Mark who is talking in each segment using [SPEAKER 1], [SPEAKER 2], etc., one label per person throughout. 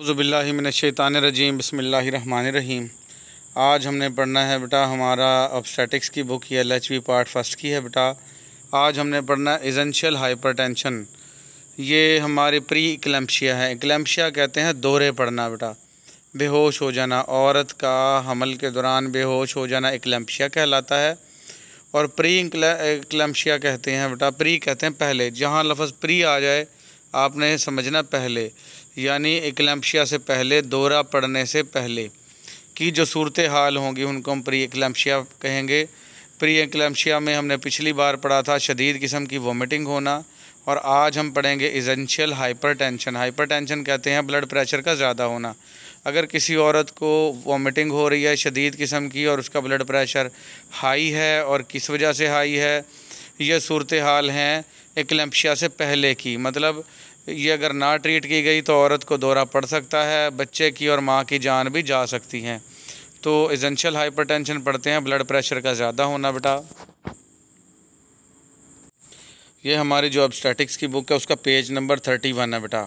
[SPEAKER 1] अज़बिल्लिमिनशैतानरजीम बसमीम आज हमने पढ़ना है बेटा हमारा ऑबस्टेटिक्स की बुक ये L H V part first की है बेटा आज हमने पढ़ना है इजेंशियल हाइपरटेंशन ये हमारे प्री इक्लम्पशिया है इक्लम्पशिया कहते हैं दोहरे पढ़ना बेटा बेहोश हो जाना औरत का हमल के दौरान बेहोश हो जाना इक्लम्पशिया कहलाता है और प्री इक्लम्पशिया कहते हैं बेटा प्री कहते हैं पहले जहाँ लफ्ज़ प्री आ जाए आपने समझना पहले यानी एकलम्पशिया से पहले दौरा पड़ने से पहले की जो सूरत हाल होंगी उनको हम प्री एकलम्पशिया कहेंगे प्री एकलम्पशिया में हमने पिछली बार पढ़ा था शदीद किस्म की वोमिटिंग होना और आज हम पढ़ेंगे इजेंशियल हाइपरटेंशन हाइपरटेंशन कहते हैं ब्लड प्रेशर का ज़्यादा होना अगर किसी औरत को वॉमिटिंग हो रही है शदीद किस्म की और उसका ब्लड प्रेशर हाई है और किस वजह से हाई है यह सूरत हाल हैं एकलम्पशिया से पहले की मतलब ये अगर ना ट्रीट की गई तो औरत को दौरा पड़ सकता है बच्चे की और माँ की जान भी जा सकती तो हैं तो हाइपर हाइपरटेंशन पड़ते हैं ब्लड प्रेशर का ज़्यादा होना बेटा ये हमारी जो ऑब्स्टेटिक्स की बुक है उसका पेज नंबर थर्टी वन है बेटा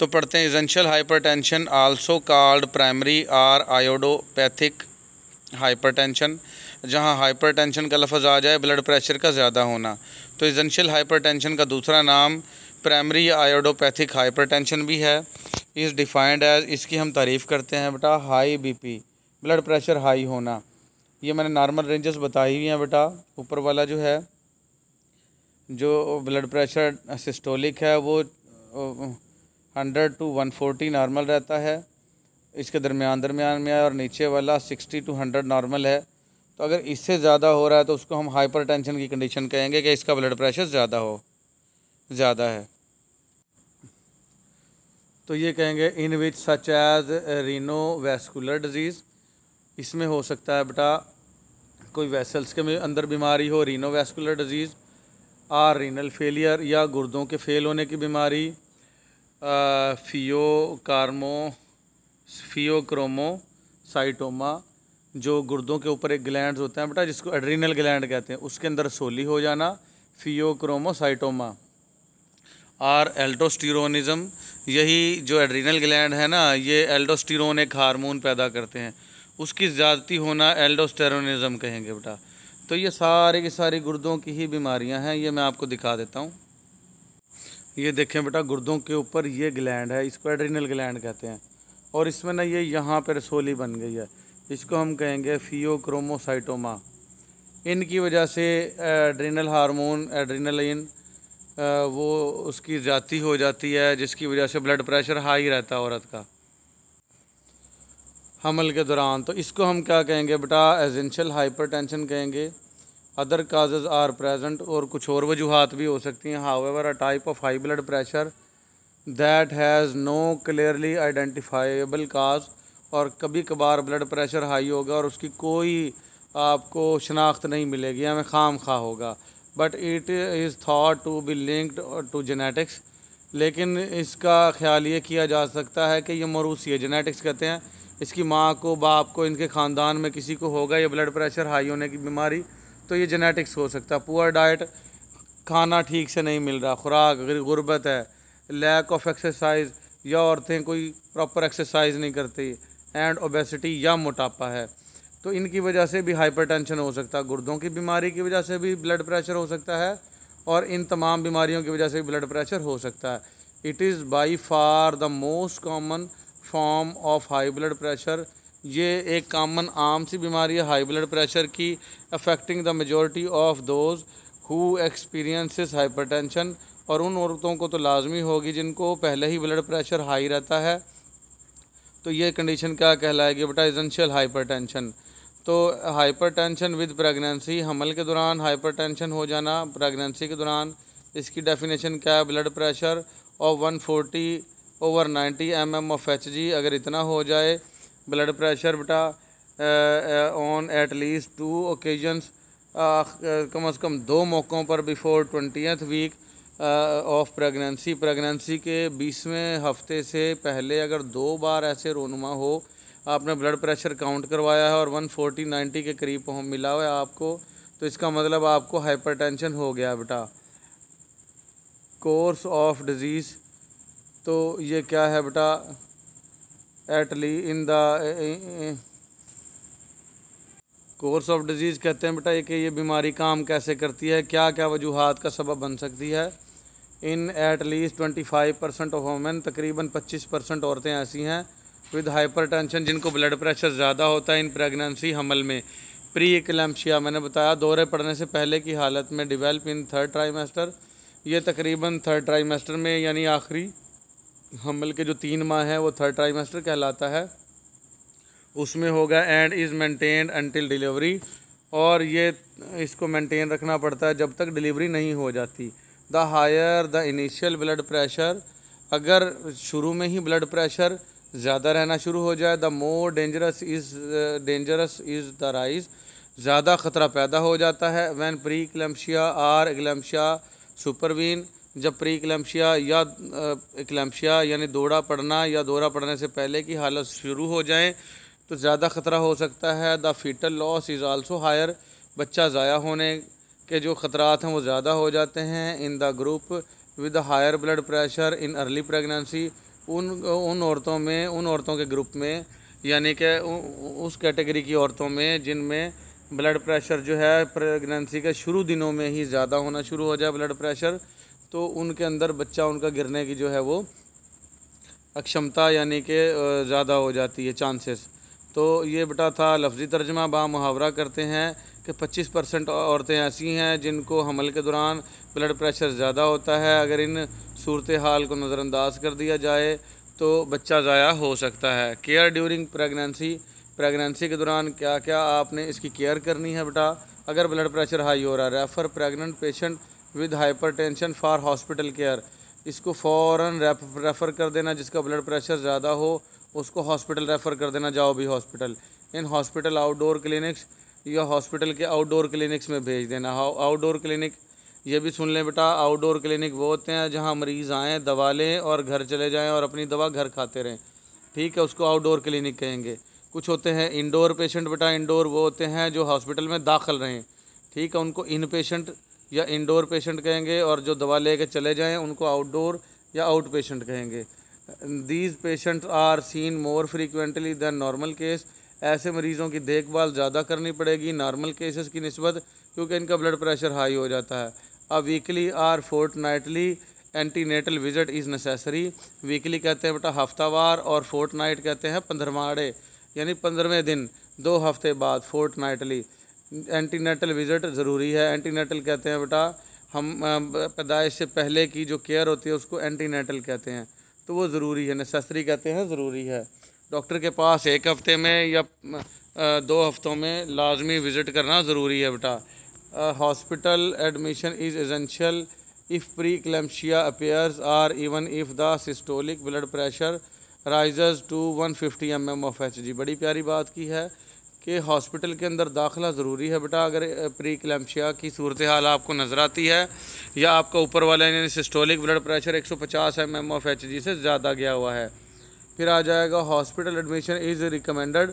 [SPEAKER 1] तो पढ़ते हैं hypertension also called primary or idiopathic hypertension जहाँ हाइपर टेंशन का लफज आ जाए ब्लड प्रेशर का ज़्यादा होना तो हाइपर टेंशन का दूसरा नाम प्राइमरी आयोडोपैथिक हाइपरटेंशन भी है इस डिफाइंड एज इसकी हम तारीफ़ करते हैं बेटा high BP blood pressure high होना ये मैंने नॉर्मल रेंजेस बताई हुई हैं बेटा ऊपर वाला जो है जो ब्लड प्रेशर सिस्टोलिक है वो hundred to one forty normal रहता है इसके दरमियान दरमियान में और नीचे वाला सिक्सटी टू हंड्रेड नॉर्मल है तो अगर इससे ज़्यादा हो रहा है तो उसको हम हाइपरटेंशन की कंडीशन कहेंगे कि इसका ब्लड प्रेशर ज़्यादा हो ज़्यादा है तो ये कहेंगे in which such as renovascular disease इसमें हो सकता है बेटा कोई वेसल्स के अंदर बीमारी हो renovascular disease or renal failure या गुर्दों के फेल होने की बीमारी फियो कार्मो फियोक्रोमोसाइटोमा जो गुर्दों के ऊपर एक ग्लैंड होते हैं बेटा जिसको एड्रीनल ग्लैंड कहते हैं उसके अंदर सोली हो जाना फियोक्रोमोसाइटोमा आर एल्टोस्टिरोनिज़म यही जो एड्रीनल ग्लैंड है ना ये एल्डोस्टिरोन एक हारमोन पैदा करते हैं उसकी ज़्यादती होना एल्डोस्टेरोनिज़म कहेंगे बेटा तो ये सारे की सारी गुर्दों की ही बीमारियां हैं ये मैं आपको दिखा देता हूँ ये देखें बेटा गुर्दों के ऊपर ये ग्लैंड है इसको एड्रीनल ग्लैंड कहते हैं और इसमें ना ये यहाँ पर रसोली बन गई है इसको हम कहेंगे फियोक्रोमोसाइटोमा इनकी वजह से एड्रीनल हारमोन एड्रीनलिन वो उसकी ज़्यादा हो जाती है जिसकी वजह से ब्लड प्रेशर हाई रहता है औरत का हमल के दौरान तो इसको हम क्या कहेंगे बेटा एजेंशियल हाइपरटेंशन कहेंगे अदर काजेज आर प्रेजेंट और कुछ और वजूहत भी हो सकती हैं however a type of high blood pressure that has no clearly identifiable cause और कभी कभार ब्लड प्रेशर हाई होगा और उसकी कोई आपको शनाख्त नहीं मिलेगी हमें खाम खा होगा but it is thought to be linked to genetics लेकिन इसका ख्याल ये किया जा सकता है कि ये मरूसी है जेनेटिक्स कहते हैं इसकी माँ को बाप को इनके ख़ानदान में किसी को होगा या ब्लड प्रेशर हाई होने की बीमारी तो ये जेनेटिक्स हो सकता है पुअर डाइट खाना ठीक से नहीं मिल रहा खुराक गुर्बत है लैक ऑफ एक्सरसाइज या औरतें कोई प्रॉपर एक्सरसाइज नहीं करती एंड ओबेसिटी या मोटापा है तो इनकी वजह से भी हाइपरटेंशन हो सकता है गुर्दों की बीमारी की वजह से भी ब्लड प्रेशर हो सकता है और इन तमाम बीमारियों की वजह से भी ब्लड प्रेशर हो सकता है it is by far the most common form of high blood pressure ये एक कॉमन आम सी बीमारी है हाई ब्लड प्रेशर की affecting the majority of those who experiences tension और उन औरतों को तो लाजमी होगी जिनको पहले ही ब्लड प्रेशर हाई रहता है तो ये कंडीशन क्या कहलाएगी बेटा इजेंशियल हाइपरटेंशन तो हाइपरटेंशन विद प्रेगनेंसी हमल के दौरान हाइपरटेंशन हो जाना प्रेगनेंसी के दौरान इसकी डेफिनेशन क्या है ब्लड प्रेशर और 140 over ninety M M of H G अगर इतना हो जाए ब्लड प्रेशर बेटा on at least two occasions कम अज़ कम दो मौक़ों पर before twentieth week of pregnancy pregnancy के बीसवें हफ्ते से पहले अगर दो बार ऐसे रोनुमा हो आपने ब्लड प्रेशर काउंट करवाया है और 140 90 के करीब मिला हुआ है आपको तो इसका मतलब आपको हाइपरटेंशन हो गया बेटा कोर्स ऑफ डिज़ीज़ तो ये क्या है बेटा early in the course of disease कहते हैं बेटा ये कि ये बीमारी काम कैसे करती है क्या क्या वजूहत का सबब बन सकती है in at least twenty five percent of women तकरीबन पच्चीस परसेंट औरतें ऐसी हैं विद हाइपरटेंशन जिनको ब्लड प्रेशर ज़्यादा होता है इन प्रेगनेंसी हमल में प्री एक्लम्पशिया मैंने बताया दौरे पड़ने से पहले की हालत में डिवेल्प इन थर्ड ट्राइमेस्टर ये तकरीबन थर्ड ट्राइमेस्टर में यानी आखिरी हमल के जो तीन माह हैं वो थर्ड ट्राइमेस्टर कहलाता है उसमें होगा and is maintained until delivery और ये इसको मेंटेन रखना पड़ता है जब तक डिलीवरी नहीं हो जाती the higher the initial blood pressure अगर शुरू में ही ब्लड प्रेशर ज़्यादा रहना शुरू हो जाए the more dangerous is dangerous is the rise ज़्यादा ख़तरा पैदा हो जाता है when preeclampsia or eclampsia supervene जब प्री क्लम्शिया या क्लम्शिया यानी दौड़ा पड़ना या दौरा पड़ने से पहले की हालत शुरू हो जाए तो ज़्यादा ख़तरा हो सकता है the fetal loss is also higher बच्चा ज़ाया होने के जो ख़तरात हैं वो ज़्यादा हो जाते हैं in the group with higher blood pressure in early pregnancy उन उन औरतों में उन औरतों के ग्रुप में यानी कि उस कैटेगरी की औरतों में जिनमें ब्लड प्रेशर जो है प्रेगनेंसी के शुरू दिनों में ही ज़्यादा होना शुरू हो जाए ब्लड प्रेशर तो उनके अंदर बच्चा उनका गिरने की जो है वो अक्षमता यानी कि ज़्यादा हो जाती है चांसेस तो ये बेटा था लफ्ज़ी तर्जमा बा मुहावरा करते हैं कि 25 परसेंट औरतें ऐसी हैं जिनको हमल के दौरान ब्लड प्रेशर ज़्यादा होता है अगर इन सूरत हाल को नज़रअंदाज कर दिया जाए तो बच्चा ज़ाया हो सकता है केयर ड्यूरिंग प्रेगनेंसी प्रेगनेंसी के दौरान क्या क्या आपने इसकी केयर करनी है बेटा अगर ब्लड प्रेशर हाई हो रहा है refer pregnant patient with hypertension for hospital care इसको फ़ौर रेफ़र कर देना जिसका ब्लड प्रेशर ज़्यादा हो उसको हॉस्पिटल रेफ़र कर देना जाओ भी hospital in hospital outdoor clinics या हॉस्पिटल के आउटडोर क्लिनिक्स में भेज देना आउटडोर क्लिनिक ये भी सुन लें बेटा आउटडोर क्लिनिक वो होते हैं जहाँ मरीज़ आएँ दवा लें और घर चले जाएँ और अपनी दवा घर खाते रहें ठीक है उसको आउटडोर क्लिनिक कहेंगे कुछ होते हैं इंडोर पेशेंट बेटा इंडोर वो होते हैं जो हॉस्पिटल में दाखिल रहें ठीक है उनको इन पेशेंट या इंडोर पेशेंट कहेंगे और जो दवा ले कर चले जाएँ उनको आउटडोर या आउट पेशेंट कहेंगे these patient are seen more frequently than normal case ऐसे मरीज़ों की देखभाल ज़्यादा करनी पड़ेगी नॉर्मल केसेस की नस्बत क्योंकि इनका ब्लड प्रेशर हाई हो जाता है a weekly or fortnightly antenatal visit is necessary weekly कहते हैं बेटा हफ्तावार और फोर्ट नाइट कहते हैं पंद्रहवाड़े यानी पंद्रहवें दिन दो हफ्ते बाद फोर्ट नाइटली एंटीनेटल विजिट ज़रूरी है एंटीनेटल कहते हैं बेटा हम पैदाइश से पहले की जो केयर होती है उसको एंटीनेटल कहते हैं तो वो ज़रूरी है नेसेसरी कहते हैं ज़रूरी है डॉक्टर के पास एक हफ्ते में या दो हफ्तों में लाजमी विज़िट करना ज़रूरी है बेटा hospital hospital admission is essential if preeclampsia appears or even if the systolic blood one fifty M 150 of H G बड़ी प्यारी बात की है कि हॉस्पिटल के अंदर दाखिला ज़रूरी है बेटा अगर प्री प्रीक्लैम्शिया की सूरत हाल आपको नज़र आती है या आपका ऊपर वाला यानी सिस्टोलिक ब्लड प्रेशर 150 सौ पचास M M of H G से ज़्यादा गया हुआ है फिर आ जाएगा hospital admission is recommended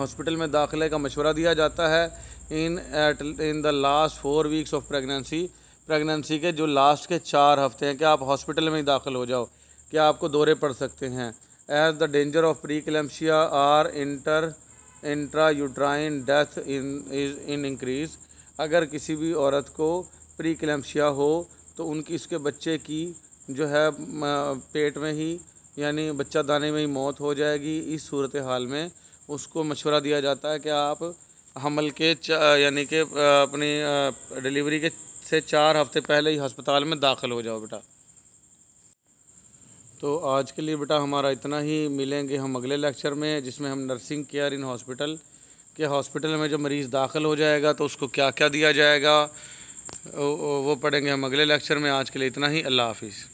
[SPEAKER 1] hospital में दाखिले का मशवरा दिया जाता है in at in the last four weeks of pregnancy pregnancy के जो लास्ट के चार हफ्ते हैं कि आप हॉस्पिटल में ही दाखिल हो जाओ कि आपको दौरे पड़ सकते हैं as the danger of preeclampsia or inter intrauterine death in is in increase अगर किसी भी औरत को प्री क्लेम्सिया हो तो उनकी इसके बच्चे की जो है पेट में ही यानी बच्चा दाने में ही मौत हो जाएगी इस सूरत हाल में उसको मशवरा दिया जाता है कि आप हमल के यानी कि अपनी डिलीवरी के से चार हफ्ते पहले ही हस्पताल में दाखिल हो जाओ बेटा तो आज के लिए बेटा हमारा इतना ही मिलेंगे हम अगले लेक्चर में जिसमें हम नर्सिंग केयर इन हॉस्पिटल के हॉस्पिटल में जब मरीज़ दाखिल हो जाएगा तो उसको क्या क्या दिया जाएगा वो पढ़ेंगे हम अगले लेक्चर में आज के लिए इतना ही अल्लाह हाफिज़